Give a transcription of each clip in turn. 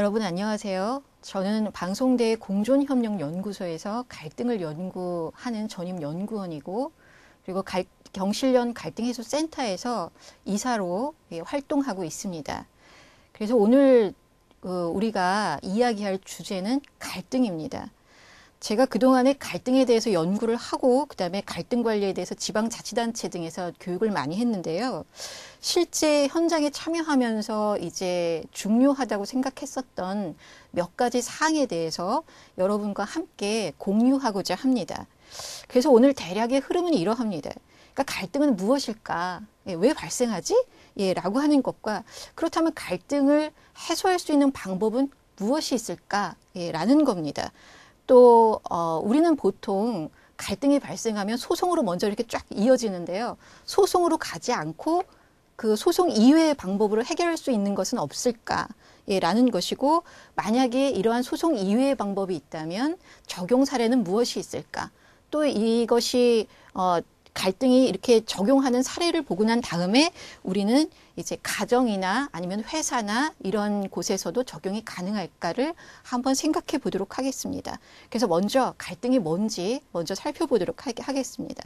여러분 안녕하세요. 저는 방송대 공존협력연구소에서 갈등을 연구하는 전임 연구원이고 그리고 갈, 경실련 갈등해소센터에서 이사로 예, 활동하고 있습니다. 그래서 오늘 어, 우리가 이야기할 주제는 갈등입니다. 제가 그동안에 갈등에 대해서 연구를 하고 그다음에 갈등 관리에 대해서 지방 자치단체 등에서 교육을 많이 했는데요. 실제 현장에 참여하면서 이제 중요하다고 생각했었던 몇 가지 사항에 대해서 여러분과 함께 공유하고자 합니다. 그래서 오늘 대략의 흐름은 이러합니다. 그러니까 갈등은 무엇일까? 예, 왜 발생하지? 예, 라고 하는 것과 그렇다면 갈등을 해소할 수 있는 방법은 무엇이 있을까? 예, 라는 겁니다. 또 어, 우리는 보통 갈등이 발생하면 소송으로 먼저 이렇게 쫙 이어지는데요. 소송으로 가지 않고 그 소송 이외의 방법으로 해결할 수 있는 것은 없을까? 예, 라는 것이고 만약에 이러한 소송 이외의 방법이 있다면 적용 사례는 무엇이 있을까? 또 이것이 어 갈등이 이렇게 적용하는 사례를 보고 난 다음에 우리는 이제 가정이나 아니면 회사나 이런 곳에서도 적용이 가능할까를 한번 생각해 보도록 하겠습니다. 그래서 먼저 갈등이 뭔지 먼저 살펴보도록 하겠습니다.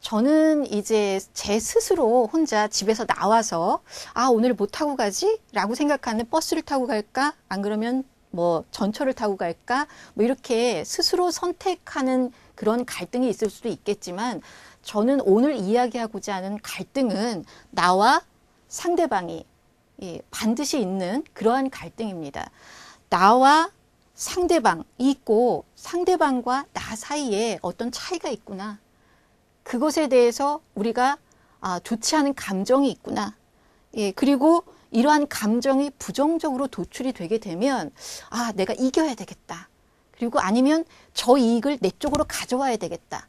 저는 이제 제 스스로 혼자 집에서 나와서 아 오늘 못 뭐 타고 가지? 라고 생각하는 버스를 타고 갈까? 안 그러면 뭐 전철을 타고 갈까? 뭐 이렇게 스스로 선택하는 그런 갈등이 있을 수도 있겠지만 저는 오늘 이야기하고자 하는 갈등은 나와 상대방이 예, 반드시 있는 그러한 갈등입니다. 나와 상대방이 있고 상대방과 나 사이에 어떤 차이가 있구나. 그것에 대해서 우리가 아, 좋지 않은 감정이 있구나. 예, 그리고 이러한 감정이 부정적으로 도출이 되게 되면 아 내가 이겨야 되겠다. 그리고 아니면 저 이익을 내 쪽으로 가져와야 되겠다.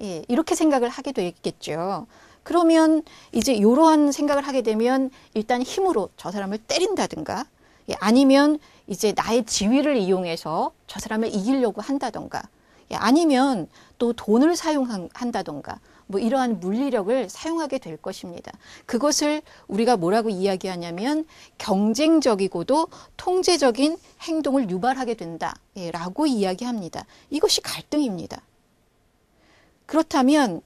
예, 이렇게 생각을 하게 되겠죠. 그러면 이제 이러한 생각을 하게 되면 일단 힘으로 저 사람을 때린다든가 예, 아니면 이제 나의 지위를 이용해서 저 사람을 이기려고 한다던가 예, 아니면 또 돈을 사용한다던가 뭐 이러한 물리력을 사용하게 될 것입니다. 그것을 우리가 뭐라고 이야기하냐면 경쟁적이고도 통제적인 행동을 유발하게 된다라고 예, 이야기합니다. 이것이 갈등입니다. 그렇다면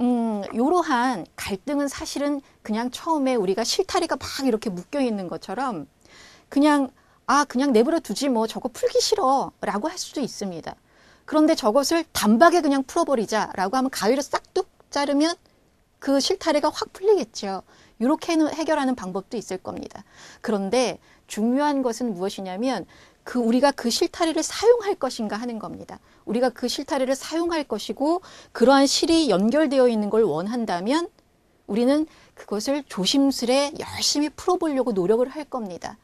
음, 이러한 갈등은 사실은 그냥 처음에 우리가 실타리가 막 이렇게 묶여 있는 것처럼 그냥 아 그냥 내버려 두지 뭐 저거 풀기 싫어라고 할 수도 있습니다. 그런데 저것을 단박에 그냥 풀어버리자라고 하면 가위로 싹둑 자르면 그 실타래가 확 풀리겠죠. 이렇게 해결하는 방법도 있을 겁니다. 그런데 중요한 것은 무엇이냐면 그 우리가 그 실타래를 사용할 것인가 하는 겁니다. 우리가 그 실타래를 사용할 것이고 그러한 실이 연결되어 있는 걸 원한다면 우리는 그것을 조심스레 열심히 풀어보려고 노력을 할 겁니다.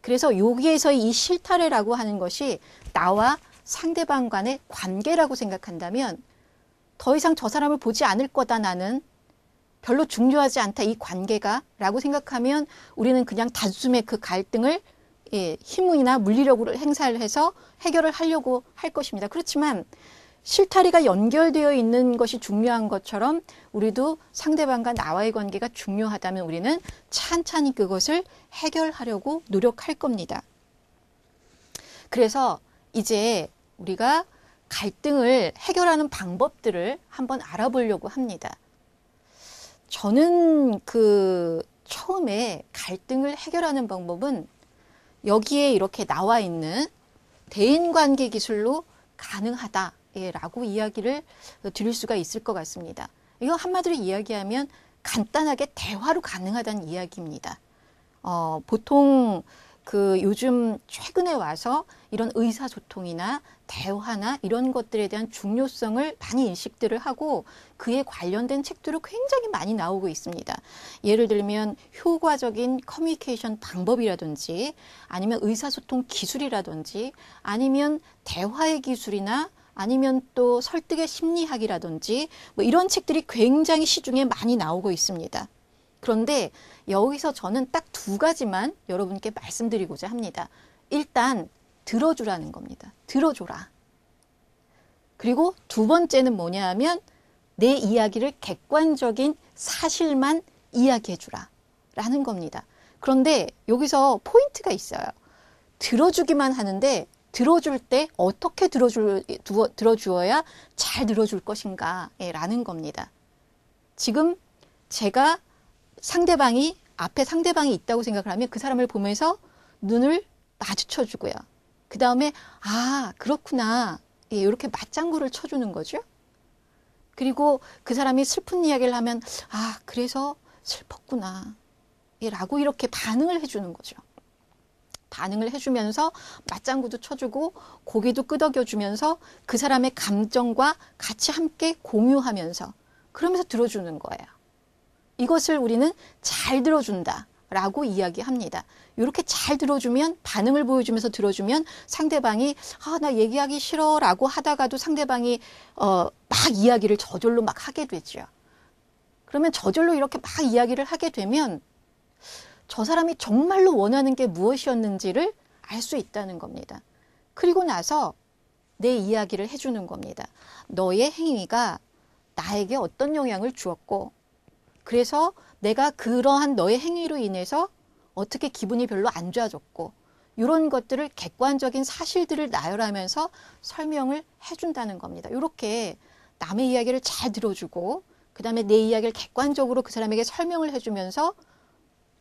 그래서 여기에서 이 실타래라고 하는 것이 나와 상대방 간의 관계라고 생각한다면 더 이상 저 사람을 보지 않을 거다 나는 별로 중요하지 않다 이 관계가라고 생각하면 우리는 그냥 단숨에 그 갈등을 예, 힘이나 물리력으로 행사를 해서 해결을 하려고 할 것입니다. 그렇지만 실타리가 연결되어 있는 것이 중요한 것처럼 우리도 상대방과 나와의 관계가 중요하다면 우리는 찬찬히 그것을 해결하려고 노력할 겁니다. 그래서 이제 우리가 갈등을 해결하는 방법들을 한번 알아보려고 합니다. 저는 그 처음에 갈등을 해결하는 방법은 여기에 이렇게 나와 있는 대인관계 기술로 가능하다라고 이야기를 드릴 수가 있을 것 같습니다. 이거 한마디로 이야기하면 간단하게 대화로 가능하다는 이야기입니다. 어, 보통 그 요즘 최근에 와서 이런 의사소통이나 대화나 이런 것들에 대한 중요성을 많이 인식들을 하고 그에 관련된 책들을 굉장히 많이 나오고 있습니다. 예를 들면 효과적인 커뮤니케이션 방법이라든지 아니면 의사소통 기술이라든지 아니면 대화의 기술이나 아니면 또 설득의 심리학이라든지 뭐 이런 책들이 굉장히 시중에 많이 나오고 있습니다. 그런데 여기서 저는 딱 두 가지만 여러분께 말씀드리고자 합니다. 일단 들어주라는 겁니다. 들어줘라. 그리고 두 번째는 뭐냐 하면 내 이야기를 객관적인 사실만 이야기해주라 라는 겁니다. 그런데 여기서 포인트가 있어요. 들어주기만 하는데 들어줄 때 어떻게 들어줄, 들어주어야 잘 들어줄 것인가 라는 겁니다. 지금 제가 상대방이 앞에 상대방이 있다고 생각을 하면 그 사람을 보면서 눈을 마주쳐 주고요. 그 다음에 아 그렇구나 예, 이렇게 맞장구를 쳐주는 거죠. 그리고 그 사람이 슬픈 이야기를 하면 아 그래서 슬펐구나 예, 라고 이렇게 반응을 해주는 거죠. 반응을 해주면서 맞장구도 쳐주고 고개도 끄덕여주면서 그 사람의 감정과 같이 함께 공유하면서 그러면서 들어주는 거예요. 이것을 우리는 잘 들어준다. 라고 이야기합니다. 이렇게 잘 들어주면 반응을 보여주면서 들어주면 상대방이 아 나 얘기하기 싫어라고 하다가도 상대방이 어 막 이야기를 저절로 막 하게 되죠. 그러면 저절로 이렇게 막 이야기를 하게 되면 저 사람이 정말로 원하는 게 무엇이었는지를 알 수 있다는 겁니다. 그리고 나서 내 이야기를 해주는 겁니다. 너의 행위가 나에게 어떤 영향을 주었고 그래서 내가 그러한 너의 행위로 인해서 어떻게 기분이 별로 안 좋아졌고 이런 것들을 객관적인 사실들을 나열하면서 설명을 해준다는 겁니다. 이렇게 남의 이야기를 잘 들어주고 그 다음에 내 이야기를 객관적으로 그 사람에게 설명을 해주면서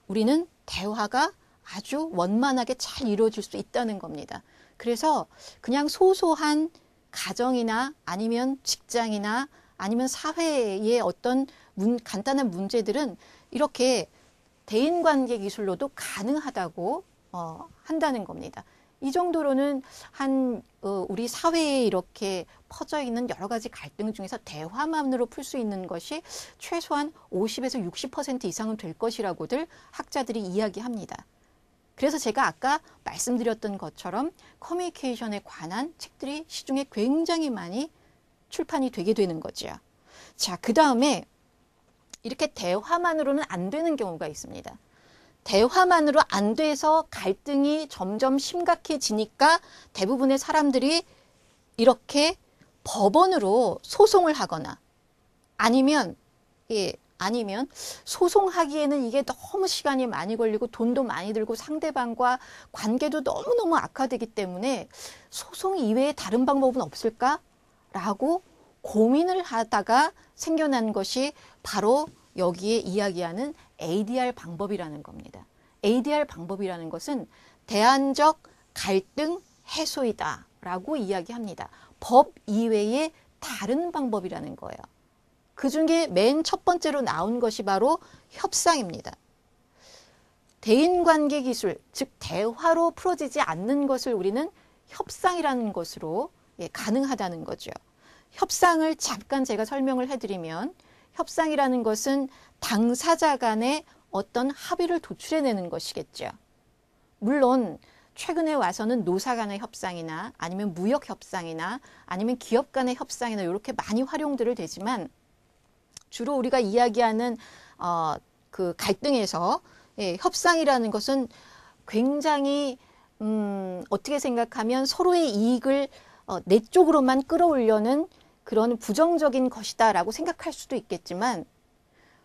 우리는 대화가 아주 원만하게 잘 이루어질 수 있다는 겁니다. 그래서 그냥 소소한 가정이나 아니면 직장이나 아니면 사회의 어떤 문, 간단한 문제들은 이렇게 대인관계 기술로도 가능하다고 어, 한다는 겁니다. 이 정도로는 한 어, 우리 사회에 이렇게 퍼져 있는 여러 가지 갈등 중에서 대화만으로 풀 수 있는 것이 최소한 50에서 60% 이상은 될 것이라고들 학자들이 이야기합니다. 그래서 제가 아까 말씀드렸던 것처럼 커뮤니케이션에 관한 책들이 시중에 굉장히 많이 출판이 되게 되는 거지요. 자, 그 다음에 이렇게 대화만으로는 안 되는 경우가 있습니다. 대화만으로 안 돼서 갈등이 점점 심각해지니까 대부분의 사람들이 이렇게 법원으로 소송을 하거나 아니면 예, 아니면 소송하기에는 이게 너무 시간이 많이 걸리고 돈도 많이 들고 상대방과 관계도 너무너무 악화되기 때문에 소송 이외에 다른 방법은 없을까라고 고민을 하다가 생겨난 것이 바로 여기에 이야기하는 ADR 방법이라는 겁니다. ADR 방법이라는 것은 대안적 갈등 해소이다 라고 이야기합니다. 법 이외의 다른 방법이라는 거예요. 그 중에 맨 첫 번째로 나온 것이 바로 협상입니다. 대인관계 기술, 즉 대화로 풀어지지 않는 것을 우리는 협상이라는 것으로 예, 가능하다는 거죠. 협상을 잠깐 제가 설명을 해드리면 협상이라는 것은 당사자 간의 어떤 합의를 도출해내는 것이겠죠. 물론 최근에 와서는 노사 간의 협상이나 아니면 무역 협상이나 아니면 기업 간의 협상이나 이렇게 많이 활용들을 되지만 주로 우리가 이야기하는 어, 그 갈등에서 예, 협상이라는 것은 굉장히 음, 어떻게 생각하면 서로의 이익을 어, 내 쪽으로만 끌어올려는 그런 부정적인 것이다라고 생각할 수도 있겠지만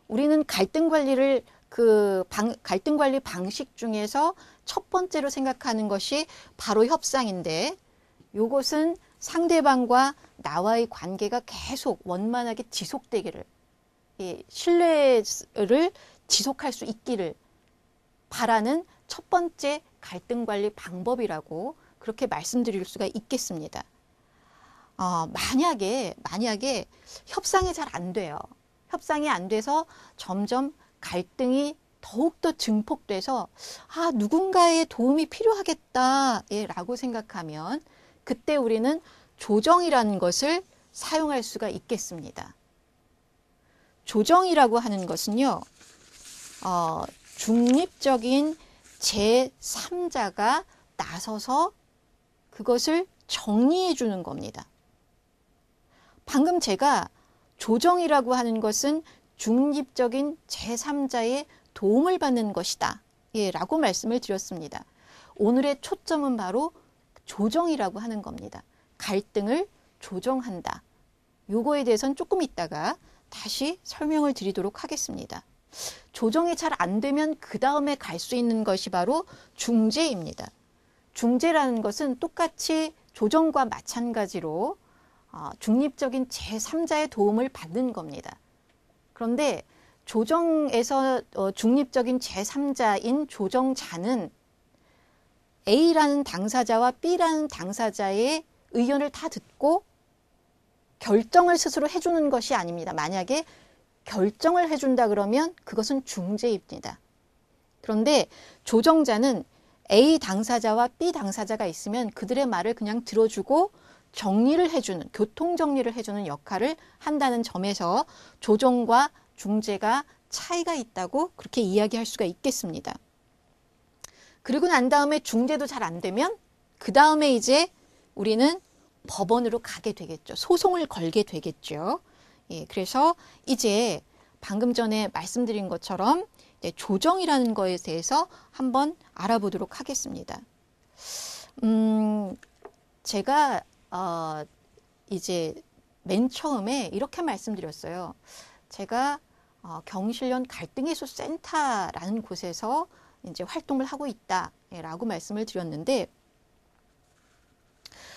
우리는 갈등 관리를 그 방, 갈등 관리 방식 중에서 첫 번째로 생각하는 것이 바로 협상인데 요것은 상대방과 나와의 관계가 계속 원만하게 지속되기를 이 신뢰를 지속할 수 있기를 바라는 첫 번째 갈등 관리 방법이라고 그렇게 말씀드릴 수가 있겠습니다. 어, 만약에 만약에 협상이 잘 안 돼요. 협상이 안 돼서 점점 갈등이 더욱더 증폭돼서 아 누군가의 도움이 필요하겠다라고 생각하면 그때 우리는 조정이라는 것을 사용할 수가 있겠습니다. 조정이라고 하는 것은요, 어, 중립적인 제3자가 나서서 그것을 정리해 주는 겁니다. 방금 제가 조정이라고 하는 것은 중립적인 제3자의 도움을 받는 것이다. 예, 라고 말씀을 드렸습니다. 오늘의 초점은 바로 조정이라고 하는 겁니다. 갈등을 조정한다. 요거에 대해서는 조금 있다가 다시 설명을 드리도록 하겠습니다. 조정이 잘 안 되면 그 다음에 갈 수 있는 것이 바로 중재입니다. 중재라는 것은 똑같이 조정과 마찬가지로 아, 중립적인 제3자의 도움을 받는 겁니다. 그런데 조정에서 어, 중립적인 제3자인 조정자는 A라는 당사자와 B라는 당사자의 의견을 다 듣고 결정을 스스로 해주는 것이 아닙니다. 만약에 결정을 해준다 그러면 그것은 중재입니다. 그런데 조정자는 A 당사자와 B 당사자가 있으면 그들의 말을 그냥 들어주고 정리를 해주는 교통 정리를 해주는 역할을 한다는 점에서 조정과 중재가 차이가 있다고 그렇게 이야기할 수가 있겠습니다. 그리고 난 다음에 중재도 잘 안 되면 그 다음에 이제 우리는 법원으로 가게 되겠죠. 소송을 걸게 되겠죠. 예, 그래서 이제 방금 전에 말씀드린 것처럼 조정이라는 거에 대해서 한번 알아보도록 하겠습니다. 음, 제가 어, 이제 맨 처음에 이렇게 말씀드렸어요. 제가 어, 경실련 갈등해소 센터라는 곳에서 이제 활동을 하고 있다라고 말씀을 드렸는데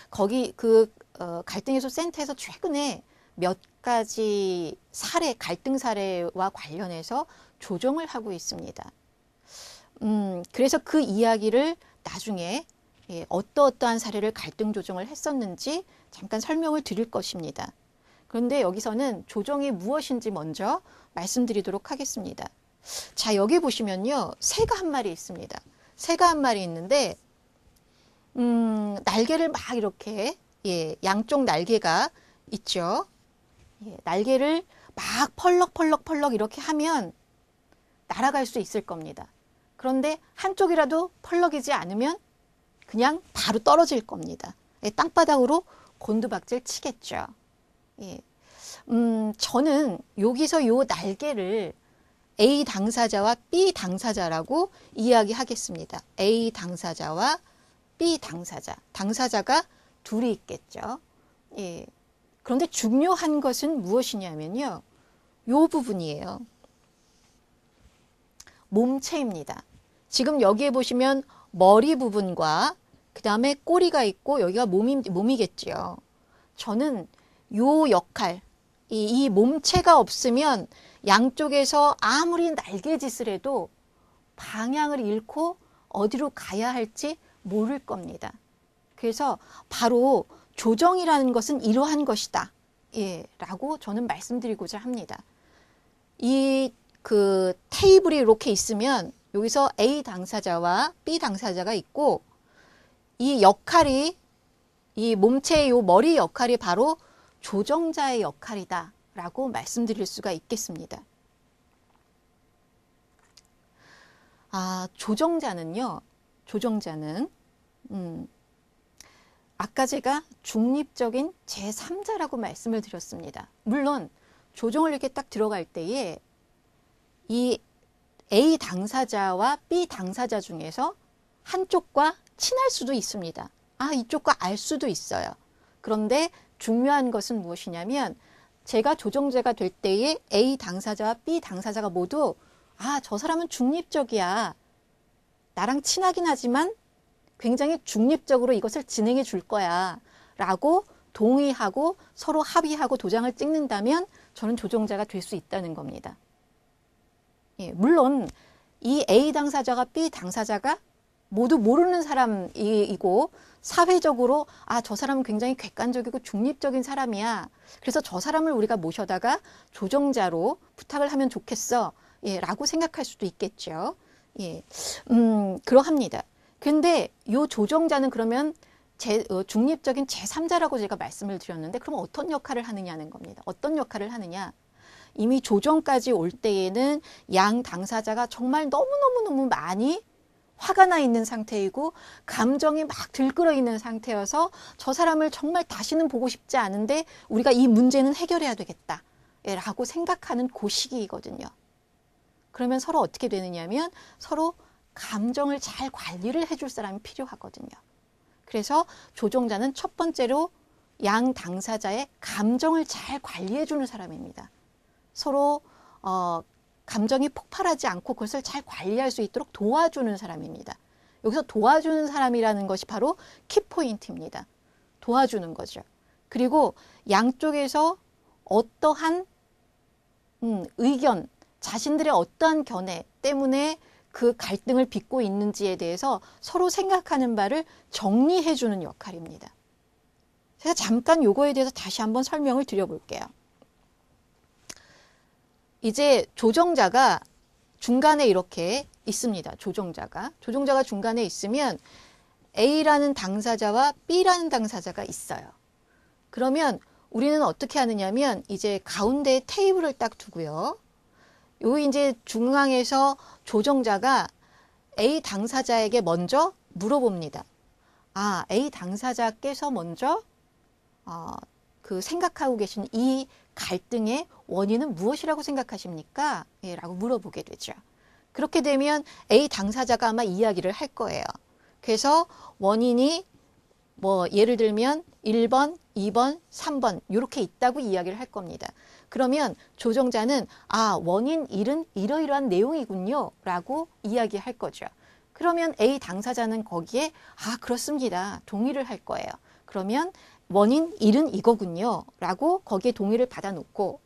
거기 그 어, 갈등해소 센터에서 최근에 몇 가지 사례 갈등 사례와 관련해서 조정을 하고 있습니다. 음, 그래서 그 이야기를 나중에 예, 어떠어떠한 사례를 갈등 조정을 했었는지 잠깐 설명을 드릴 것입니다. 그런데 여기서는 조정이 무엇인지 먼저 말씀드리도록 하겠습니다. 자, 여기 보시면요. 새가 한 마리 있습니다. 새가 한 마리 있는데 음, 날개를 막 이렇게 예, 양쪽 날개가 있죠. 예, 날개를 막 펄럭펄럭펄럭 펄럭 이렇게 하면 날아갈 수 있을 겁니다. 그런데 한쪽이라도 펄럭이지 않으면 그냥 바로 떨어질 겁니다. 예, 땅바닥으로 곤두박질 치겠죠. 예. 음, 저는 여기서 요 날개를 A 당사자와 B 당사자라고 이야기하겠습니다. A 당사자와 B 당사자. 당사자가 둘이 있겠죠. 예. 그런데 중요한 것은 무엇이냐면요. 요 부분이에요. 몸체입니다. 지금 여기에 보시면 머리 부분과 그 다음에 꼬리가 있고 여기가 몸이, 몸이겠지요. 저는 요 역할, 이, 이 몸체가 없으면 양쪽에서 아무리 날개짓을 해도 방향을 잃고 어디로 가야 할지 모를 겁니다. 그래서 바로 조정이라는 것은 이러한 것이다. 예, 라고 저는 말씀드리고자 합니다. 이 그 테이블이 이렇게 있으면 여기서 A 당사자와 B 당사자가 있고 이 역할이 이 몸체의 요 머리 역할이 바로 조정자의 역할이다라고 말씀드릴 수가 있겠습니다. 아, 조정자는요. 조정자는 음, 아까 제가 중립적인 제3자라고 말씀을 드렸습니다. 물론 조정을 이렇게 딱 들어갈 때에 이 A 당사자와 B 당사자 중에서 한쪽과 친할 수도 있습니다. 아, 이쪽과 알 수도 있어요. 그런데 중요한 것은 무엇이냐면 제가 조정제가 될 때에 A 당사자와 B 당사자가 모두 아, 저 사람은 중립적이야. 나랑 친하긴 하지만 굉장히 중립적으로 이것을 진행해 줄 거야. 라고 동의하고 서로 합의하고 도장을 찍는다면 저는 조정자가 될 수 있다는 겁니다. 예, 물론 이 A 당사자가 B 당사자가 모두 모르는 사람이고 사회적으로 아 저 사람은 굉장히 객관적이고 중립적인 사람이야. 그래서 저 사람을 우리가 모셔다가 조정자로 부탁을 하면 좋겠어. 예, 라고 생각할 수도 있겠죠. 예. 음, 그러합니다. 근데 요 조정자는 그러면 제, 어, 중립적인 제3자라고 제가 말씀을 드렸는데 그럼 어떤 역할을 하느냐는 겁니다. 어떤 역할을 하느냐? 이미 조정까지 올 때에는 양 당사자가 정말 너무너무너무 많이 화가 나 있는 상태이고 감정이 막 들끓어 있는 상태여서 저 사람을 정말 다시는 보고 싶지 않은데 우리가 이 문제는 해결해야 되겠다. 예, 라고 생각하는 고 그 시기이거든요. 그러면 서로 어떻게 되느냐면 서로 감정을 잘 관리를 해줄 사람이 필요하거든요. 그래서 조종자는 첫 번째로 양 당사자의 감정을 잘 관리해주는 사람입니다. 서로 어, 감정이 폭발하지 않고 그것을 잘 관리할 수 있도록 도와주는 사람입니다. 여기서 도와주는 사람이라는 것이 바로 키포인트입니다. 도와주는 거죠. 그리고 양쪽에서 어떠한 음, 의견, 자신들의 어떠한 견해 때문에 그 갈등을 빚고 있는지에 대해서 서로 생각하는 바를 정리해주는 역할입니다. 제가 잠깐 요거에 대해서 다시 한번 설명을 드려볼게요. 이제 조정자가 중간에 이렇게 있습니다. 조정자가. 조정자가 중간에 있으면 A라는 당사자와 B라는 당사자가 있어요. 그러면 우리는 어떻게 하느냐면 이제 가운데 테이블을 딱 두고요. 요 이제 중앙에서 조정자가 A 당사자에게 먼저 물어봅니다. 아, A 당사자께서 먼저 어, 그 생각하고 계신 이 갈등의 원인은 무엇이라고 생각하십니까? 예, 라고 물어보게 되죠. 그렇게 되면 A 당사자가 아마 이야기를 할 거예요. 그래서 원인이 뭐 예를 들면 1번, 2번, 3번 이렇게 있다고 이야기를 할 겁니다. 그러면 조정자는 아 원인 1은 이러이러한 내용이군요 라고 이야기할 거죠. 그러면 A 당사자는 거기에 아 그렇습니다 동의를 할 거예요. 그러면 원인 1은 이거군요. 라고 거기에 동의를 받아놓고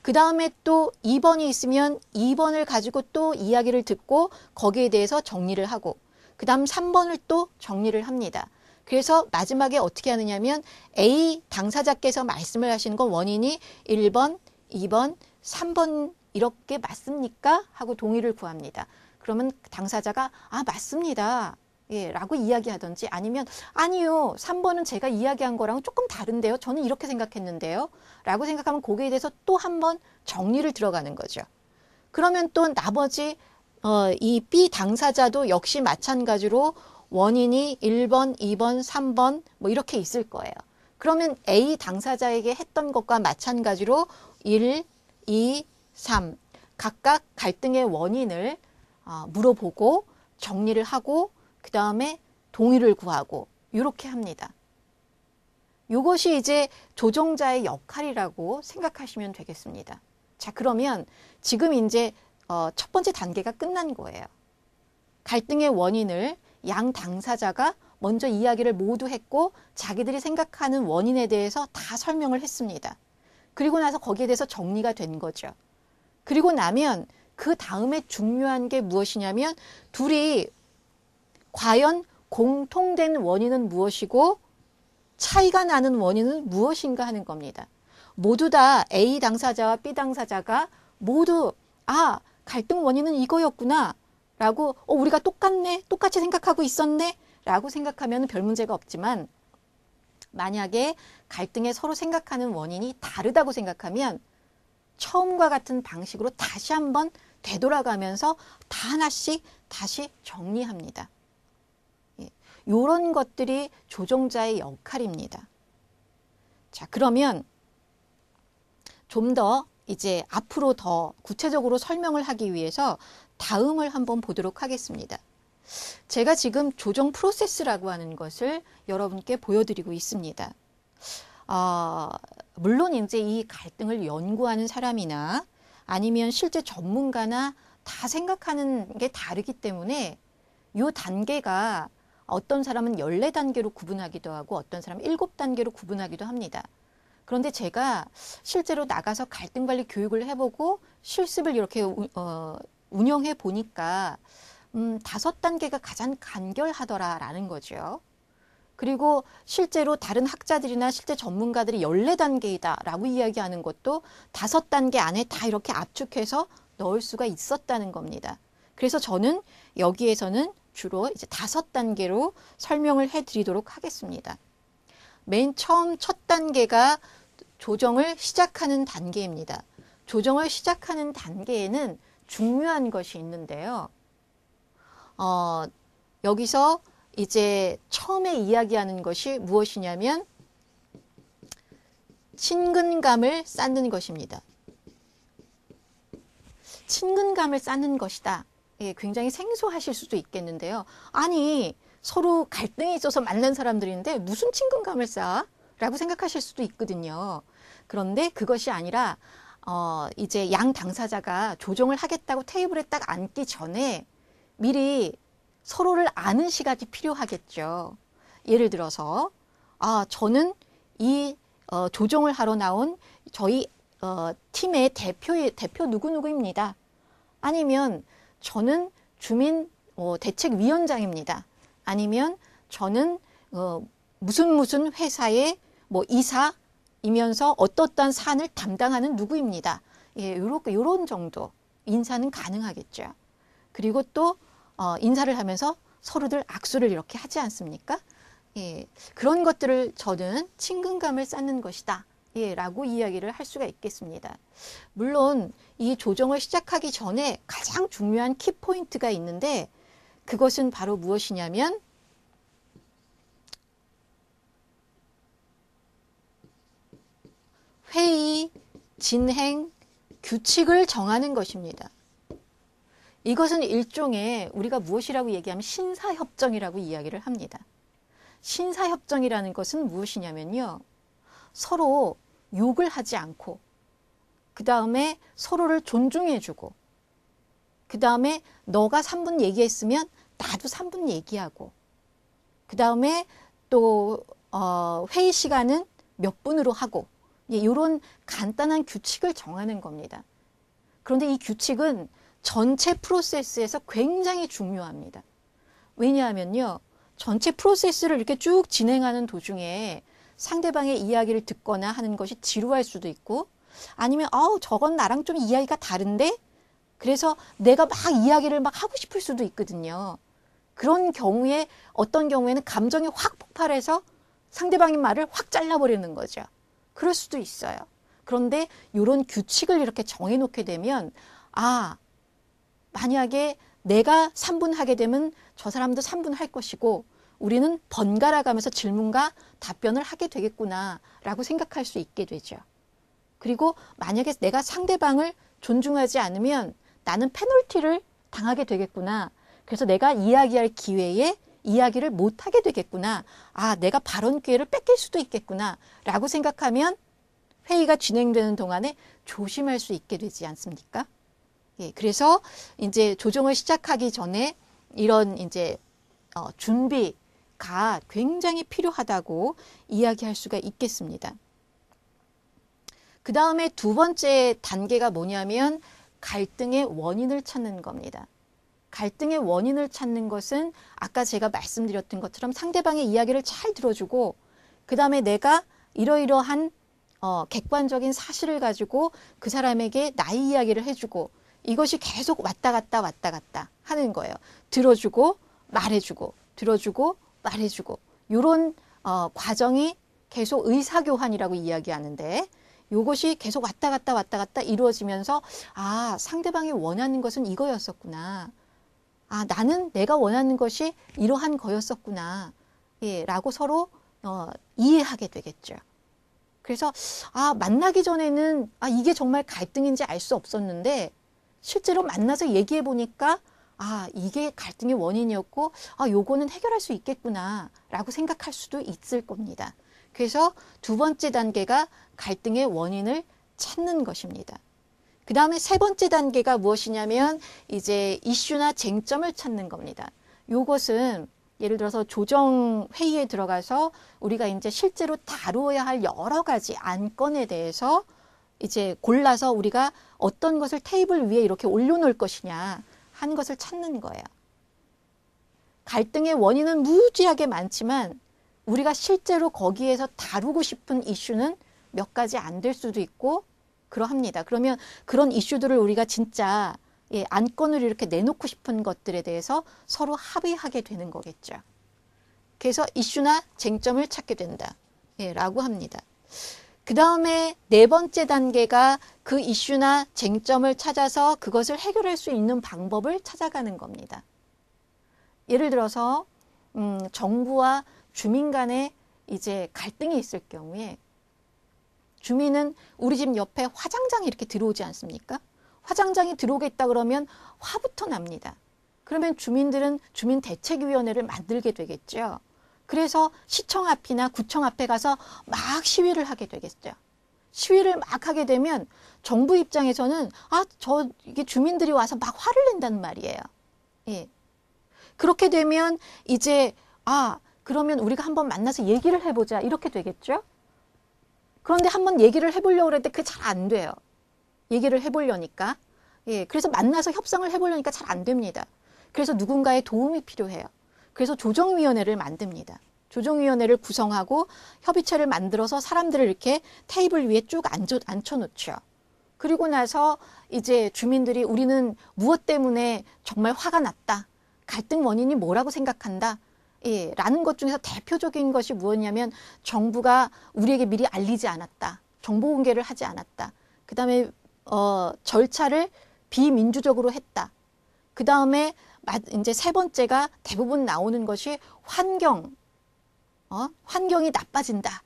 그 다음에 또 2번이 있으면 2번을 가지고 또 이야기를 듣고 거기에 대해서 정리를 하고 그 다음 3번을 또 정리를 합니다. 그래서 마지막에 어떻게 하느냐면 A 당사자께서 말씀을 하시는 건 원인이 1번, 2번, 3번 이렇게 맞습니까? 하고 동의를 구합니다. 그러면 당사자가 아 맞습니다. 예, 라고 이야기하던지 아니면 아니요. 3번은 제가 이야기한 거랑 조금 다른데요. 저는 이렇게 생각했는데요. 라고 생각하면 거기에 대해서 또 한 번 정리를 들어가는 거죠. 그러면 또 나머지 어, 이 B 당사자도 역시 마찬가지로 원인이 1번, 2번, 3번 뭐 이렇게 있을 거예요. 그러면 A 당사자에게 했던 것과 마찬가지로 1, 2, 3 각각 갈등의 원인을 어, 물어보고 정리를 하고 그 다음에 동의를 구하고 이렇게 합니다. 이것이 이제 조정자의 역할이라고 생각하시면 되겠습니다. 자 그러면 지금 이제 어, 첫 번째 단계가 끝난 거예요. 갈등의 원인을 양 당사자가 먼저 이야기를 모두 했고 자기들이 생각하는 원인에 대해서 다 설명을 했습니다. 그리고 나서 거기에 대해서 정리가 된 거죠. 그리고 나면 그 다음에 중요한 게 무엇이냐면 둘이 과연 공통된 원인은 무엇이고 차이가 나는 원인은 무엇인가 하는 겁니다. 모두 다 A 당사자와 B 당사자가 모두 아 갈등 원인은 이거였구나 라고 어, 우리가 똑같네 똑같이 생각하고 있었네 라고 생각하면 별 문제가 없지만 만약에 갈등에 서로 생각하는 원인이 다르다고 생각하면 처음과 같은 방식으로 다시 한번 되돌아가면서 다 하나씩 다시 정리합니다. 이런 것들이 조종자의 역할입니다. 자, 그러면 좀 더 이제 앞으로 더 구체적으로 설명을 하기 위해서 다음을 한번 보도록 하겠습니다. 제가 지금 조정 프로세스라고 하는 것을 여러분께 보여드리고 있습니다. 어, 물론 이제 이 갈등을 연구하는 사람이나 아니면 실제 전문가나 다 생각하는 게 다르기 때문에 이 단계가 어떤 사람은 14단계로 구분하기도 하고 어떤 사람은 7단계로 구분하기도 합니다. 그런데 제가 실제로 나가서 갈등관리 교육을 해보고 실습을 이렇게 어, 운영해 보니까 음, 다섯 단계가 가장 간결하더라라는 거죠. 그리고 실제로 다른 학자들이나 실제 전문가들이 열네 단계이다라고 이야기하는 것도 다섯 단계 안에 다 이렇게 압축해서 넣을 수가 있었다는 겁니다. 그래서 저는 여기에서는 주로 이제 다섯 단계로 설명을 해드리도록 하겠습니다. 맨 처음 첫 단계가 조정을 시작하는 단계입니다. 조정을 시작하는 단계에는 중요한 것이 있는데요. 어, 여기서 이제 처음에 이야기하는 것이 무엇이냐면 친근감을 쌓는 것입니다. 친근감을 쌓는 것이다 예, 굉장히 생소하실 수도 있겠는데요. 아니, 서로 갈등이 있어서 만난 사람들인데 무슨 친근감을 쌓아? 라고 생각하실 수도 있거든요. 그런데 그것이 아니라, 어, 이제 양 당사자가 조정을 하겠다고 테이블에 딱 앉기 전에 미리 서로를 아는 시간이 필요하겠죠. 예를 들어서, 아, 저는 이 어, 조정을 하러 나온 저희 어, 팀의 대표의 대표 누구누구입니다. 아니면 저는 주민 어, 대책위원장입니다. 아니면 저는 어, 무슨 무슨 회사의 뭐 이사이면서 어떻단 사안을 담당하는 누구입니다. 예, 요렇게 요런 정도 인사는 가능하겠죠. 그리고 또 어, 인사를 하면서 서로들 악수를 이렇게 하지 않습니까? 예, 그런 것들을 저는 친근감을 쌓는 것이다. 예, 라고 이야기를 할 수가 있겠습니다. 물론 이 조정을 시작하기 전에 가장 중요한 키포인트가 있는데 그것은 바로 무엇이냐면 회의 진행 규칙을 정하는 것입니다. 이것은 일종의 우리가 무엇이라고 얘기하면 신사협정이라고 이야기를 합니다. 신사협정이라는 것은 무엇이냐면요. 서로 욕을 하지 않고 그 다음에 서로를 존중해주고 그 다음에 너가 3분 얘기했으면 나도 3분 얘기하고 그 다음에 또 어, 회의 시간은 몇 분으로 하고 이런 예, 간단한 규칙을 정하는 겁니다. 그런데 이 규칙은 전체 프로세스에서 굉장히 중요합니다. 왜냐하면요. 전체 프로세스를 이렇게 쭉 진행하는 도중에 상대방의 이야기를 듣거나 하는 것이 지루할 수도 있고 아니면 어우 저건 나랑 좀 이야기가 다른데 그래서 내가 막 이야기를 막 하고 싶을 수도 있거든요. 그런 경우에 어떤 경우에는 감정이 확 폭발해서 상대방의 말을 확 잘라버리는 거죠. 그럴 수도 있어요. 그런데 이런 규칙을 이렇게 정해놓게 되면 아 만약에 내가 3분 하게 되면 저 사람도 3분 할 것이고 우리는 번갈아 가면서 질문과 답변을 하게 되겠구나라고 생각할 수 있게 되죠. 그리고 만약에 내가 상대방을 존중하지 않으면 나는 페널티를 당하게 되겠구나. 그래서 내가 이야기할 기회에 이야기를 못하게 되겠구나. 아, 내가 발언 기회를 뺏길 수도 있겠구나. 라고 생각하면 회의가 진행되는 동안에 조심할 수 있게 되지 않습니까? 예, 그래서 이제 조정을 시작하기 전에 이런 이제 어, 준비가 굉장히 필요하다고 이야기할 수가 있겠습니다. 그 다음에 두 번째 단계가 뭐냐면 갈등의 원인을 찾는 겁니다. 갈등의 원인을 찾는 것은 아까 제가 말씀드렸던 것처럼 상대방의 이야기를 잘 들어주고 그 다음에 내가 이러이러한 어, 객관적인 사실을 가지고 그 사람에게 나의 이야기를 해주고 이것이 계속 왔다 갔다 왔다 갔다 하는 거예요. 들어주고 말해주고 들어주고 말해주고 이런 어, 과정이 계속 의사교환이라고 이야기하는데 요것이 계속 왔다 갔다 왔다 갔다 이루어지면서 아 상대방이 원하는 것은 이거였었구나. 아 나는 내가 원하는 것이 이러한 거였었구나. 예, 라고 서로 어, 이해하게 되겠죠. 그래서 아 만나기 전에는 아 이게 정말 갈등인지 알 수 없었는데 실제로 만나서 얘기해 보니까 아 이게 갈등의 원인이었고 아 요거는 해결할 수 있겠구나라고 생각할 수도 있을 겁니다. 그래서 두 번째 단계가 갈등의 원인을 찾는 것입니다. 그 다음에 세 번째 단계가 무엇이냐면 이제 이슈나 쟁점을 찾는 겁니다. 요것은 예를 들어서 조정 회의에 들어가서 우리가 이제 실제로 다루어야 할 여러 가지 안건에 대해서 이제 골라서 우리가 어떤 것을 테이블 위에 이렇게 올려놓을 것이냐 한 것을 찾는 거예요. 갈등의 원인은 무지하게 많지만 우리가 실제로 거기에서 다루고 싶은 이슈는 몇 가지 안 될 수도 있고 그러합니다. 그러면 그런 이슈들을 우리가 진짜 예, 안건을 이렇게 내놓고 싶은 것들에 대해서 서로 합의하게 되는 거겠죠. 그래서 이슈나 쟁점을 찾게 된다. 예, 라고 합니다. 그 다음에 네 번째 단계가 그 이슈나 쟁점을 찾아서 그것을 해결할 수 있는 방법을 찾아가는 겁니다. 예를 들어서 음, 정부와 주민 간에 이제 갈등이 있을 경우에 주민은 우리 집 옆에 화장장이 이렇게 들어오지 않습니까? 화장장이 들어오겠다 그러면 화부터 납니다. 그러면 주민들은 주민 대책위원회를 만들게 되겠죠. 그래서 시청 앞이나 구청 앞에 가서 막 시위를 하게 되겠죠. 시위를 막 하게 되면 정부 입장에서는 아, 저 이게 주민들이 와서 막 화를 낸다는 말이에요. 예. 그렇게 되면 이제 아, 그러면 우리가 한번 만나서 얘기를 해보자 이렇게 되겠죠? 그런데 한번 얘기를 해보려고 했는데 그게 잘 안 돼요. 얘기를 해보려니까. 예, 그래서 만나서 협상을 해보려니까 잘 안 됩니다. 그래서 누군가의 도움이 필요해요. 그래서 조정위원회를 만듭니다. 조정위원회를 구성하고 협의체를 만들어서 사람들을 이렇게 테이블 위에 쭉 앉혀, 앉혀놓죠. 그리고 나서 이제 주민들이 우리는 무엇 때문에 정말 화가 났다. 갈등 원인이 뭐라고 생각한다. 예, 라는 것 중에서 대표적인 것이 무엇이냐면 정부가 우리에게 미리 알리지 않았다. 정보 공개를 하지 않았다. 그 다음에 어, 절차를 비민주적으로 했다. 그 다음에 이제 세 번째가 대부분 나오는 것이 환경, 어? 환경이 나빠진다.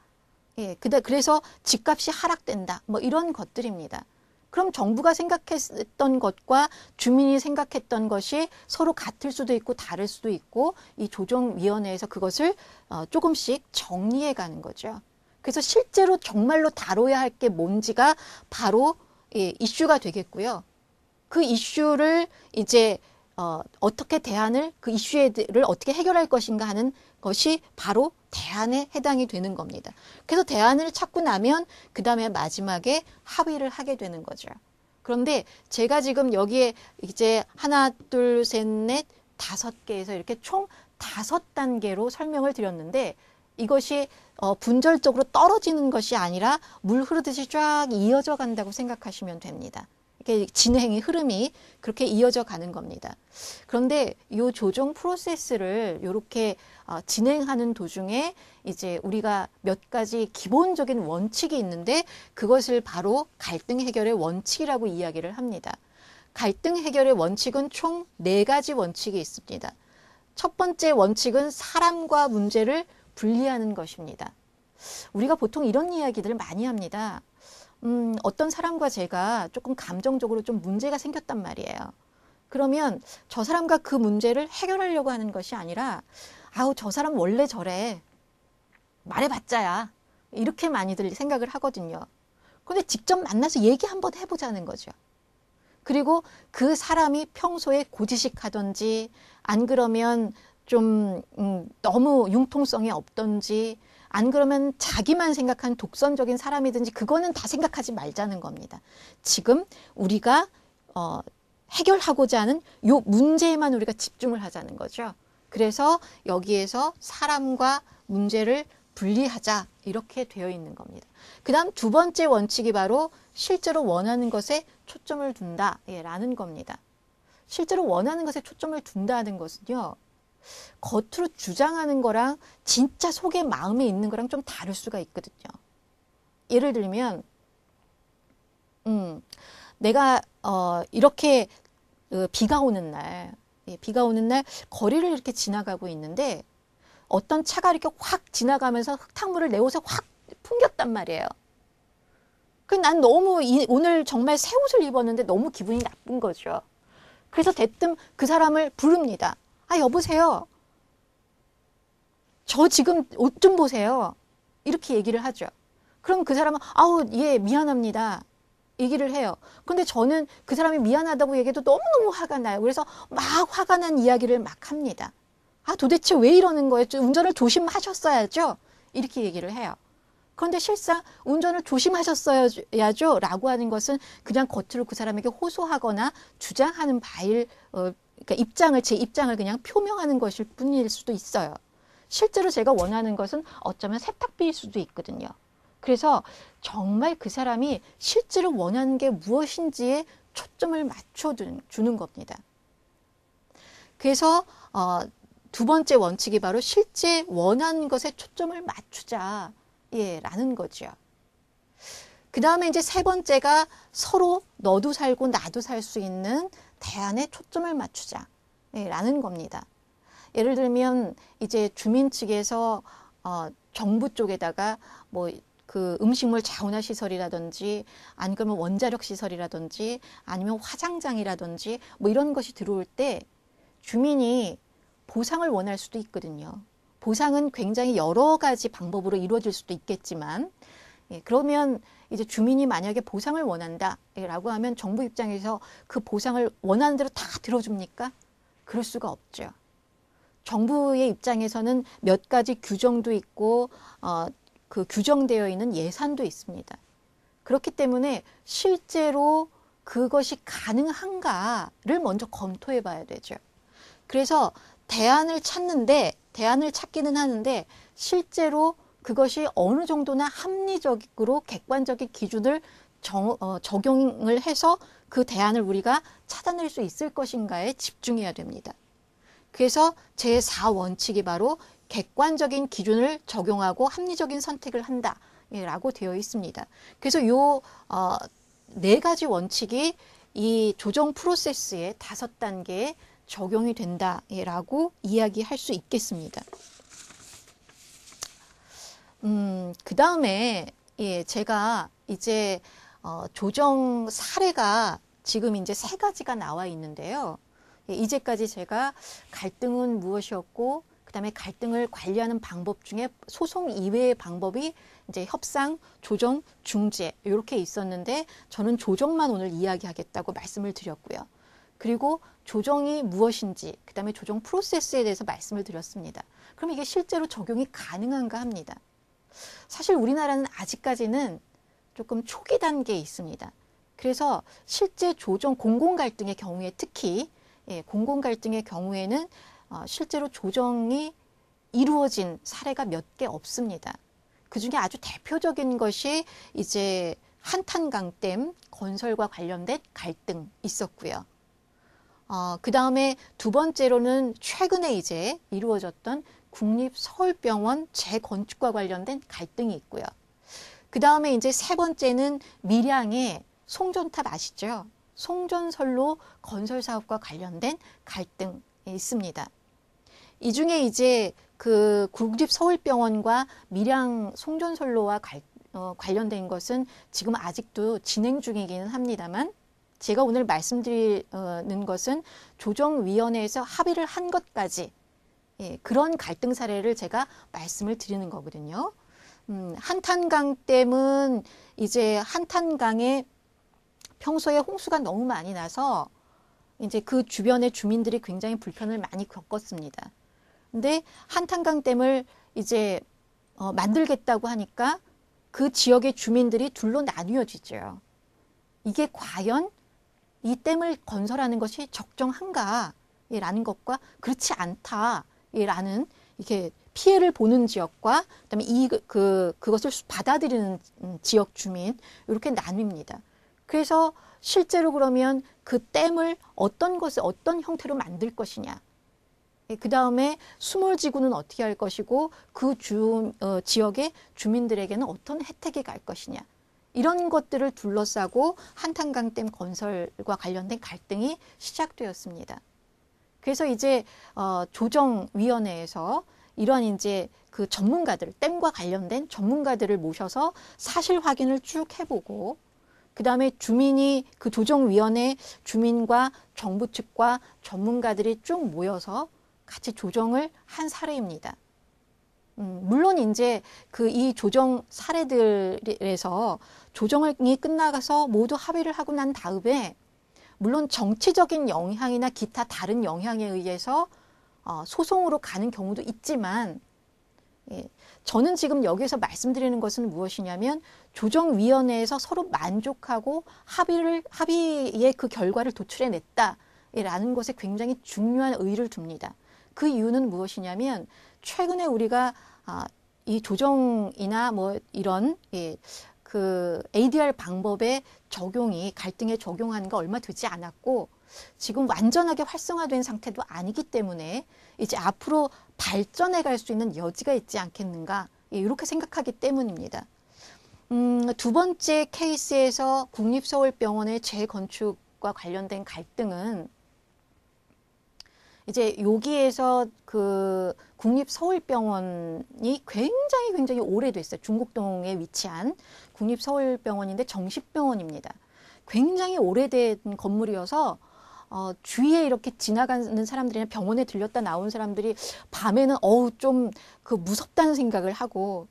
예, 그다 그래서 집값이 하락된다. 뭐 이런 것들입니다. 그럼 정부가 생각했던 것과 주민이 생각했던 것이 서로 같을 수도 있고 다를 수도 있고 이 조정위원회에서 그것을 어, 조금씩 정리해 가는 거죠. 그래서 실제로 정말로 다뤄야 할 게 뭔지가 바로 예, 이슈가 되겠고요. 그 이슈를 이제 어, 어떻게 대안을 그 이슈를 어떻게 해결할 것인가 하는 것이 바로 대안에 해당이 되는 겁니다. 그래서 대안을 찾고 나면 그 다음에 마지막에 합의를 하게 되는 거죠. 그런데 제가 지금 여기에 이제 하나, 둘, 셋, 넷, 다섯 개에서 이렇게 총 다섯 단계로 설명을 드렸는데 이것이 어, 분절적으로 떨어지는 것이 아니라 물 흐르듯이 쫙 이어져 간다고 생각하시면 됩니다. 진행의 흐름이 그렇게 이어져 가는 겁니다. 그런데 이 조정 프로세스를 이렇게 어, 진행하는 도중에 이제 우리가 몇 가지 기본적인 원칙이 있는데 그것을 바로 갈등 해결의 원칙이라고 이야기를 합니다. 갈등 해결의 원칙은 총 네 가지 원칙이 있습니다. 첫 번째 원칙은 사람과 문제를 분리하는 것입니다. 우리가 보통 이런 이야기들을 많이 합니다. 음, 어떤 사람과 제가 조금 감정적으로 좀 문제가 생겼단 말이에요. 그러면 저 사람과 그 문제를 해결하려고 하는 것이 아니라 아우 저 사람 원래 저래 말해봤자야 이렇게 많이들 생각을 하거든요. 그런데 직접 만나서 얘기 한번 해보자는 거죠. 그리고 그 사람이 평소에 고지식하던지 안 그러면 좀 음, 너무 융통성이 없던지 안 그러면 자기만 생각한 독선적인 사람이든지 그거는 다 생각하지 말자는 겁니다. 지금 우리가 어, 해결하고자 하는 요 문제에만 우리가 집중을 하자는 거죠. 그래서 여기에서 사람과 문제를 분리하자 이렇게 되어 있는 겁니다. 그 다음 두 번째 원칙이 바로 실제로 원하는 것에 초점을 둔다라는 겁니다. 실제로 원하는 것에 초점을 둔다는 것은요. 겉으로 주장하는 거랑 진짜 속에 마음에 있는 거랑 좀 다를 수가 있거든요. 예를 들면, 음, 내가, 어, 이렇게, 어, 비가 오는 날, 예, 비가 오는 날 거리를 이렇게 지나가고 있는데 어떤 차가 이렇게 확 지나가면서 흙탕물을 내 옷에 확 풍겼단 말이에요. 그 난 너무 이, 오늘 정말 새 옷을 입었는데 너무 기분이 나쁜 거죠. 그래서 대뜸 그 사람을 부릅니다. 아, 여보세요. 저 지금 옷 좀 보세요. 이렇게 얘기를 하죠. 그럼 그 사람은, 아우, 예, 미안합니다. 얘기를 해요. 근데 저는 그 사람이 미안하다고 얘기해도 너무너무 화가 나요. 그래서 막 화가 난 이야기를 막 합니다. 아, 도대체 왜 이러는 거예요? 운전을 조심하셨어야죠? 이렇게 얘기를 해요. 그런데 실상 운전을 조심하셨어야죠 라고 하는 것은 그냥 겉으로 그 사람에게 호소하거나 주장하는 바일 어, 그러니까 입장을 제 입장을 그냥 표명하는 것일 뿐일 수도 있어요. 실제로 제가 원하는 것은 어쩌면 세탁비일 수도 있거든요. 그래서 정말 그 사람이 실제로 원하는 게 무엇인지에 초점을 맞춰주는 겁니다. 그래서 어, 두 번째 원칙이 바로 실제 원하는 것에 초점을 맞추자 라는 거죠. 그 다음에 이제 세 번째가 서로 너도 살고 나도 살 수 있는 대안에 초점을 맞추자 예, 라는 겁니다. 예를 들면 이제 주민 측에서 어, 정부 쪽에다가 뭐 그 음식물 자원화 시설이라든지 안 그러면 원자력 시설이라든지 아니면 화장장이라든지 뭐 이런 것이 들어올 때 주민이 보상을 원할 수도 있거든요. 보상은 굉장히 여러 가지 방법으로 이루어질 수도 있겠지만 예, 그러면 이제 주민이 만약에 보상을 원한다라고 하면 정부 입장에서 그 보상을 원하는 대로 다 들어줍니까? 그럴 수가 없죠. 정부의 입장에서는 몇 가지 규정도 있고 어, 그 규정되어 있는 예산도 있습니다. 그렇기 때문에 실제로 그것이 가능한가를 먼저 검토해 봐야 되죠. 그래서 대안을 찾는데 대안을 찾기는 하는데 실제로 그것이 어느 정도나 합리적으로 객관적인 기준을 정, 어, 적용을 해서 그 대안을 우리가 찾아낼 수 있을 것인가에 집중해야 됩니다. 그래서 제4원칙이 바로 객관적인 기준을 적용하고 합리적인 선택을 한다. 라고 되어 있습니다. 그래서 요, 어, 네 가지 원칙이 이 조정 프로세스의 다섯 단계에 적용이 된다라고 이야기할 수 있겠습니다. 음, 그 다음에, 예, 제가 이제, 어, 조정 사례가 지금 이제 세 가지가 나와 있는데요. 예, 이제까지 제가 갈등은 무엇이었고, 그 다음에 갈등을 관리하는 방법 중에 소송 이외의 방법이 이제 협상, 조정, 중재, 이렇게 있었는데, 저는 조정만 오늘 이야기하겠다고 말씀을 드렸고요. 그리고 조정이 무엇인지, 그 다음에 조정 프로세스에 대해서 말씀을 드렸습니다. 그럼 이게 실제로 적용이 가능한가 합니다. 사실 우리나라는 아직까지는 조금 초기 단계에 있습니다. 그래서 실제 조정 공공 갈등의 경우에 특히 예, 공공 갈등의 경우에는 어, 실제로 조정이 이루어진 사례가 몇 개 없습니다. 그 중에 아주 대표적인 것이 이제 한탄강댐 건설과 관련된 갈등 있었고요. 어, 그 다음에 두 번째로는 최근에 이제 이루어졌던 국립서울병원 재건축과 관련된 갈등이 있고요. 그 다음에 이제 세 번째는 밀양의 송전탑 아시죠? 송전설로 건설 사업과 관련된 갈등이 있습니다. 이 중에 이제 그 국립서울병원과 밀양 송전설로와 갈, 어, 관련된 것은 지금 아직도 진행 중이기는 합니다만 제가 오늘 말씀드리는 것은 조정위원회에서 합의를 한 것까지 예, 그런 갈등 사례를 제가 말씀을 드리는 거거든요. 음, 한탄강댐은 이제 한탄강에 평소에 홍수가 너무 많이 나서 이제 그 주변의 주민들이 굉장히 불편을 많이 겪었습니다. 근데 한탄강댐을 이제 어, 만들겠다고 하니까 그 지역의 주민들이 둘로 나뉘어지죠. 이게 과연 이 댐을 건설하는 것이 적정한가라는 것과 그렇지 않다. 이라는 이렇게 피해를 보는 지역과 그다음에 이 그 그것을 받아들이는 음, 지역 주민 이렇게 나뉩니다. 그래서 실제로 그러면 그 댐을 어떤 것을 어떤 형태로 만들 것이냐. 예, 그 다음에 수몰 지구는 어떻게 할 것이고 그 주, 어, 지역의 주민들에게는 어떤 혜택이 갈 것이냐. 이런 것들을 둘러싸고 한탄강댐 건설과 관련된 갈등이 시작되었습니다. 그래서 이제 어, 조정위원회에서 이런 이제 그 전문가들, 땜과 관련된 전문가들을 모셔서 사실 확인을 쭉 해보고 그 다음에 주민이 그 조정위원회 주민과 정부 측과 전문가들이 쭉 모여서 같이 조정을 한 사례입니다. 음, 물론 이제 그 이 조정 사례들에서 조정이 끝나가서 모두 합의를 하고 난 다음에 물론 정치적인 영향이나 기타 다른 영향에 의해서 어, 소송으로 가는 경우도 있지만 예, 저는 지금 여기에서 말씀드리는 것은 무엇이냐면 조정위원회에서 서로 만족하고 합의를 합의의 그 결과를 도출해냈다라는 것에 굉장히 중요한 의의를 둡니다. 그 이유는 무엇이냐면 최근에 우리가 아, 이 조정이나 뭐 이런 예, 그 ADR 방법의 적용이 갈등에 적용하는 거 얼마 되지 않았고 지금 완전하게 활성화된 상태도 아니기 때문에 이제 앞으로 발전해 갈 수 있는 여지가 있지 않겠는가 예, 이렇게 생각하기 때문입니다. 음, 두 번째 케이스에서 국립서울병원의 재건축과 관련된 갈등은 이제 여기에서 그 국립서울병원이 굉장히 굉장히 오래됐어요. 중국동에 위치한 국립서울병원인데 정식병원입니다 굉장히 오래된 건물이어서 어, 주위에 이렇게 지나가는 사람들이나 병원에 들렸다 나온 사람들이 밤에는 어우 좀 그 무섭다는 생각을 하고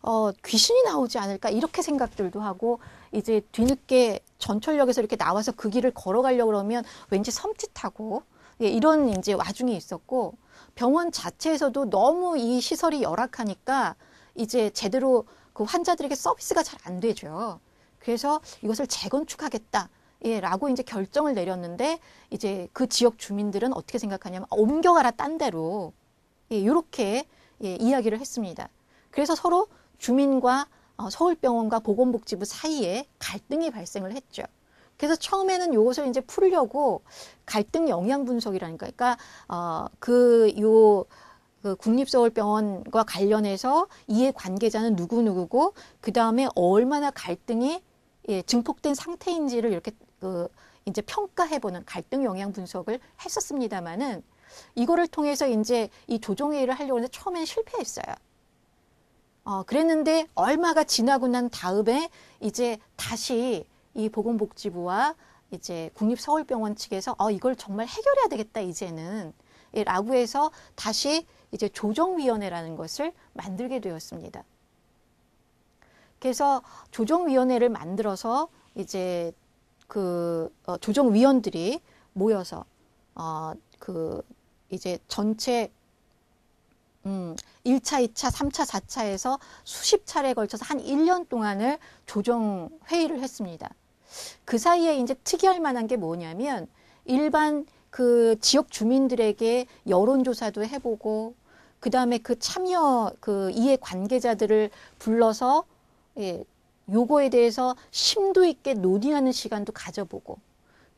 어, 귀신이 나오지 않을까 이렇게 생각들도 하고 이제 뒤늦게 전철역에서 이렇게 나와서 그 길을 걸어가려고 그러면 왠지 섬찟하고 예, 이런 이제 와중에 있었고 병원 자체에서도 너무 이 시설이 열악하니까 이제 제대로 그 환자들에게 서비스가 잘 안 되죠. 그래서 이것을 재건축하겠다. 예, 라고 이제 결정을 내렸는데 이제 그 지역 주민들은 어떻게 생각하냐면 옮겨가라 딴 데로 예, 요렇게 예, 이야기를 했습니다. 그래서 서로 주민과 어, 서울병원과 보건복지부 사이에 갈등이 발생을 했죠. 그래서 처음에는 이것을 이제 풀려고 갈등 영향 분석이라니까, 그러니까 어그요 그 국립서울병원과 관련해서 이해 관계자는 누구누구고 그 다음에 얼마나 갈등이 예, 증폭된 상태인지를 이렇게 그 이제 평가해보는 갈등 영향 분석을 했었습니다마는 이거를 통해서 이제 이 조정회의를 하려고 했는데 처음엔 실패했어요. 어, 그랬는데 얼마가 지나고 난 다음에 이제 다시 이 보건복지부와 이제 국립서울병원 측에서 어, 이걸 정말 해결해야 되겠다 이제는 예, 라고 해서 다시 이제 조정위원회라는 것을 만들게 되었습니다. 그래서 조정위원회를 만들어서 이제 그 어, 조정위원들이 모여서 어, 그 이제 전체 음, 1차, 2차, 3차, 4차에서 수십 차례에 걸쳐서 한 1년 동안을 조정 회의를 했습니다. 그 사이에 이제 특이할 만한 게 뭐냐면 일반 그 지역 주민들에게 여론조사도 해보고 그 다음에 그 참여 그 이해 관계자들을 불러서 예, 요거에 대해서 심도 있게 논의하는 시간도 가져보고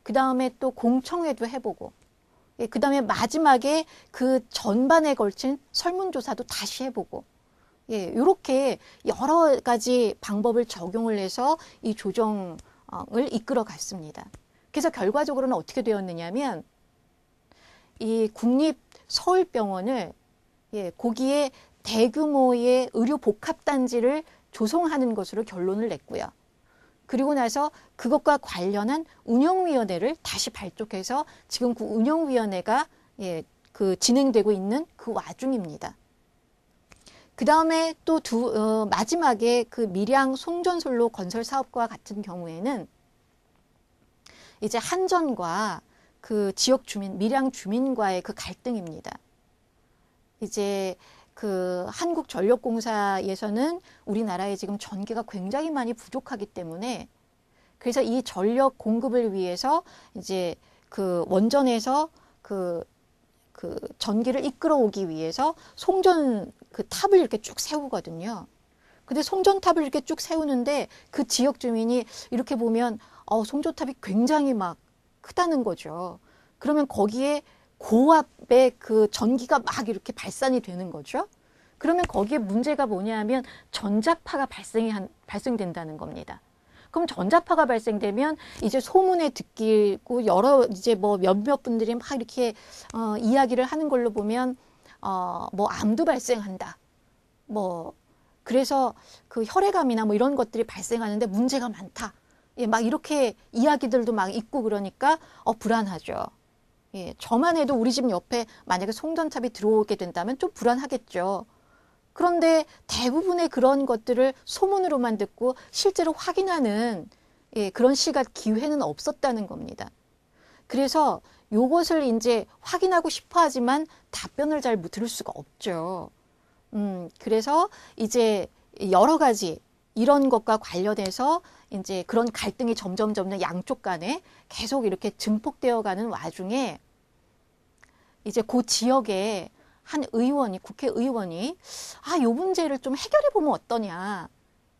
그 다음에 또 공청회도 해보고 예, 그 다음에 마지막에 그 전반에 걸친 설문조사도 다시 해보고 예, 요렇게 여러 가지 방법을 적용을 해서 이 조정을 이끌어 갔습니다. 그래서 결과적으로는 어떻게 되었느냐면 이 국립 서울병원을 예, 거기에 대규모의 의료 복합 단지를 조성하는 것으로 결론을 냈고요. 그리고 나서 그것과 관련한 운영위원회를 다시 발족해서 지금 그 운영위원회가 예, 그 진행되고 있는 그 와중입니다. 그 다음에 또두 어, 마지막에 그 밀양 송전솔로 건설 사업과 같은 경우에는 이제 한전과 그 지역 주민, 밀양 주민과의 그 갈등입니다. 이제 그 한국전력공사에서는 우리나라에 지금 전기가 굉장히 많이 부족하기 때문에 그래서 이 전력 공급을 위해서 이제 그 원전에서 그, 그 전기를 이끌어오기 위해서 송전 그 탑을 이렇게 쭉 세우거든요. 근데 송전탑을 이렇게 쭉 세우는데 그 지역 주민이 이렇게 보면 어, 송전탑이 굉장히 막 크다는 거죠. 그러면 거기에 고압의 그 전기가 막 이렇게 발산이 되는 거죠. 그러면 거기에 문제가 뭐냐 하면 전자파가 발생이 한, 발생된다는 겁니다. 그럼 전자파가 발생되면 이제 소문에 듣기고 여러 이제 뭐 몇몇 분들이 막 이렇게 어, 이야기를 하는 걸로 보면 어, 뭐 암도 발생한다. 뭐 그래서 그 혈액암이나 뭐 이런 것들이 발생하는데 문제가 많다. 예, 막 이렇게 이야기들도 막 있고 그러니까 어 불안하죠. 예, 저만 해도 우리 집 옆에 만약에 송전탑이 들어오게 된다면 좀 불안하겠죠. 그런데 대부분의 그런 것들을 소문으로만 듣고 실제로 확인하는 예, 그런 시각 기회는 없었다는 겁니다. 그래서 요것을 이제 확인하고 싶어 하지만 답변을 잘 들을 수가 없죠. 음, 그래서 이제 여러 가지 이런 것과 관련해서 이제 그런 갈등이 점점 점점 양쪽 간에 계속 이렇게 증폭되어 가는 와중에 이제 그 지역에 한 의원이 국회의원이 아요 문제를 좀 해결해 보면 어떠냐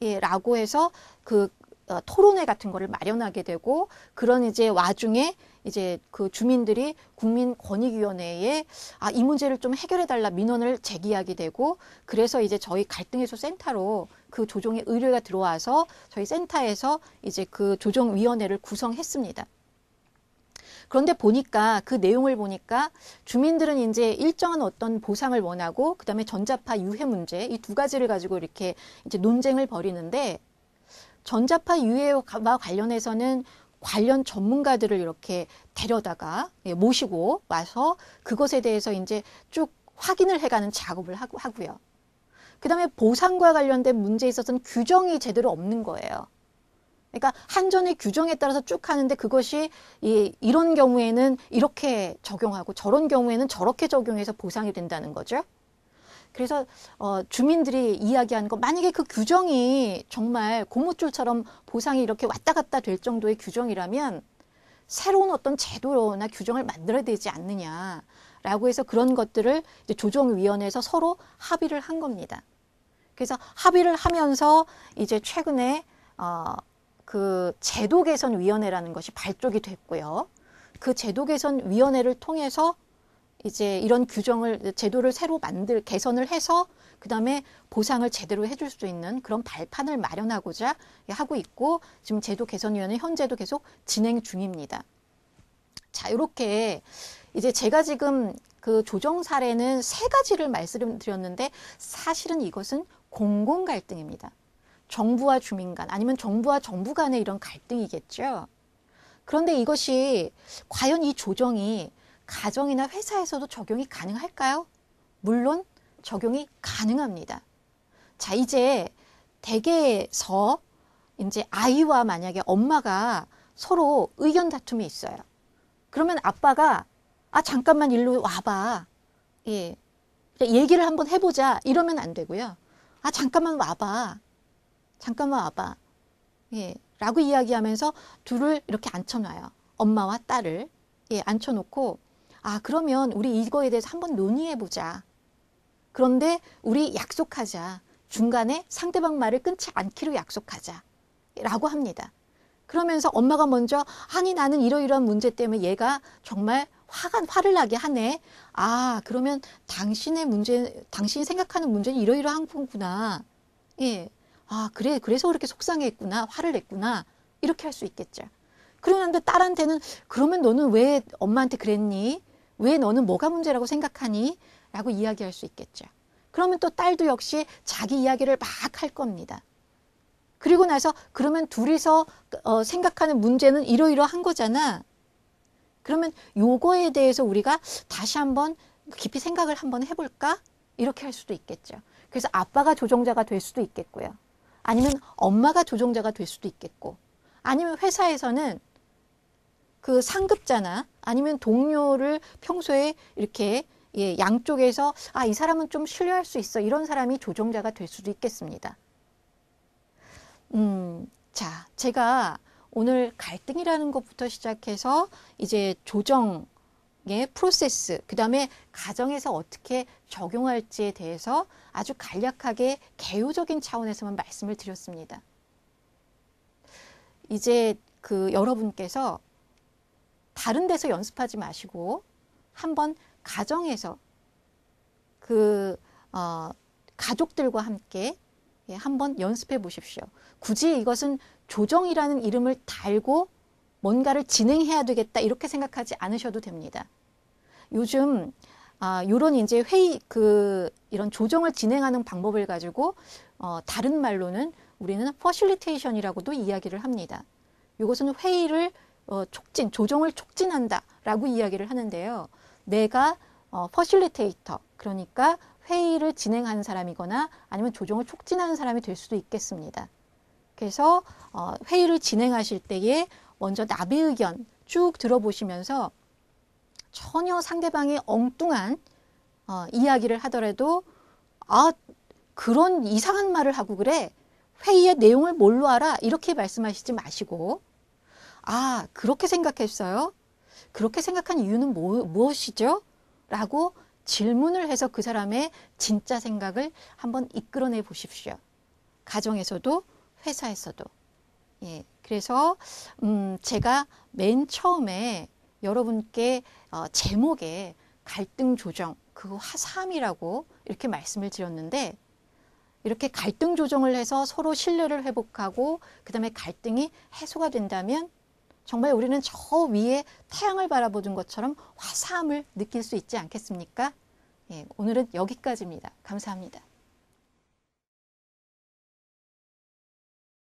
예라고 해서 그 어, 토론회 같은 거를 마련하게 되고 그런 이제 와중에 이제 그 주민들이 국민권익위원회에 아 이 문제를 좀 해결해 달라 민원을 제기하게 되고 그래서 이제 저희 갈등해소 센터로 그 조정의 의뢰가 들어와서 저희 센터에서 이제 그 조정위원회를 구성했습니다. 그런데 보니까 그 내용을 보니까 주민들은 이제 일정한 어떤 보상을 원하고 그다음에 전자파 유해 문제 이 두 가지를 가지고 이렇게 이제 논쟁을 벌이는데 전자파 유해와 관련해서는 관련 전문가들을 이렇게 데려다가 예, 모시고 와서 그것에 대해서 이제 쭉 확인을 해가는 작업을 하고요. 그다음에 보상과 관련된 문제에 있어서는 규정이 제대로 없는 거예요. 그러니까 한전의 규정에 따라서 쭉 하는데 그것이 이, 이런 경우에는 이렇게 적용하고 저런 경우에는 저렇게 적용해서 보상이 된다는 거죠. 그래서 어, 주민들이 이야기하는 거 만약에 그 규정이 정말 고무줄처럼 보상이 이렇게 왔다 갔다 될 정도의 규정이라면 새로운 어떤 제도나 규정을 만들어야 되지 않느냐. 라고 해서 그런 것들을 조정위원회에서 서로 합의를 한 겁니다. 그래서 합의를 하면서 이제 최근에 어, 그 제도 개선 위원회라는 것이 발족이 됐고요. 그 제도 개선 위원회를 통해서 이제 이런 규정을 제도를 새로 만들 개선을 해서 그다음에 보상을 제대로 해줄 수 있는 그런 발판을 마련하고자 하고 있고 지금 제도 개선위원회 현재도 계속 진행 중입니다. 자 이렇게 이제 제가 지금 그 조정 사례는 세 가지를 말씀드렸는데 사실은 이것은 공공 갈등입니다. 정부와 주민 간 아니면 정부와 정부 간의 이런 갈등이겠죠. 그런데 이것이 과연 이 조정이 가정이나 회사에서도 적용이 가능할까요? 물론 적용이 가능합니다. 자, 이제 댁에서 이제 아이와 만약에 엄마가 서로 의견 다툼이 있어요. 그러면 아빠가 아 잠깐만 일로 와봐. 예. 얘기를 한번 해보자 이러면 안 되고요. 아 잠깐만 와봐. 잠깐만 와봐. 예. 라고 이야기하면서 둘을 이렇게 앉혀놔요. 엄마와 딸을. 예, 앉혀놓고 아 그러면 우리 이거에 대해서 한번 논의해보자. 그런데 우리 약속하자. 중간에 상대방 말을 끊지 않기로 약속하자. 라고 합니다. 그러면서 엄마가 먼저 아니 나는 이러이러한 문제 때문에 얘가 정말 화가 화를 나게 하네. 아 그러면 당신의 문제, 당신이 생각하는 문제는 이러이러한 거구나. 예. 아 그래 그래서 그렇게 속상했구나, 화를 냈구나 이렇게 할 수 있겠죠. 그러는데 딸한테는 그러면 너는 왜 엄마한테 그랬니? 왜 너는 뭐가 문제라고 생각하니? 라고 이야기할 수 있겠죠. 그러면 또 딸도 역시 자기 이야기를 막 할 겁니다. 그리고 나서 그러면 둘이서 어, 생각하는 문제는 이러이러한 거잖아. 그러면 요거에 대해서 우리가 다시 한번 깊이 생각을 한번 해볼까? 이렇게 할 수도 있겠죠. 그래서 아빠가 조종자가 될 수도 있겠고요. 아니면 엄마가 조종자가 될 수도 있겠고 아니면 회사에서는 그 상급자나 아니면 동료를 평소에 이렇게 예, 양쪽에서 아, 이 사람은 좀 신뢰할 수 있어. 이런 사람이 조종자가 될 수도 있겠습니다. 음, 자, 제가 오늘 갈등이라는 것부터 시작해서 이제 조정의 프로세스, 그 다음에 가정에서 어떻게 적용할지에 대해서 아주 간략하게 개요적인 차원에서만 말씀을 드렸습니다. 이제 그 여러분께서 다른 데서 연습하지 마시고 한번 가정에서 그 어, 가족들과 함께 예, 한번 연습해 보십시오. 굳이 이것은 조정이라는 이름을 달고 뭔가를 진행해야 되겠다 이렇게 생각하지 않으셔도 됩니다. 요즘 아, 요런 이제 회의 그 이런 조정을 진행하는 방법을 가지고 어, 다른 말로는 우리는 퍼실리테이션이라고도 이야기를 합니다. 이것은 회의를 어, 촉진, 조정을 촉진한다라고 이야기를 하는데요. 내가 어, 퍼실리테이터, 그러니까 회의를 진행하는 사람이거나 아니면 조정을 촉진하는 사람이 될 수도 있겠습니다. 그래서 어, 회의를 진행하실 때에 먼저 나비 의견 쭉 들어보시면서 전혀 상대방의 엉뚱한 어, 이야기를 하더라도 아 그런 이상한 말을 하고 그래 회의의 내용을 뭘로 알아 이렇게 말씀하시지 마시고 아 그렇게 생각했어요 그렇게 생각한 이유는 뭐, 무엇이죠 라고 질문을 해서 그 사람의 진짜 생각을 한번 이끌어내 보십시오. 가정에서도 회사에서도. 예. 그래서 음 제가 맨 처음에 여러분께 어 제목에 갈등 조정 그거 화삼이라고 이렇게 말씀을 드렸는데 이렇게 갈등 조정을 해서 서로 신뢰를 회복하고 그다음에 갈등이 해소가 된다면 정말 우리는 저 위에 태양을 바라보는 것처럼 화사함을 느낄 수 있지 않겠습니까? 예, 오늘은 여기까지입니다. 감사합니다.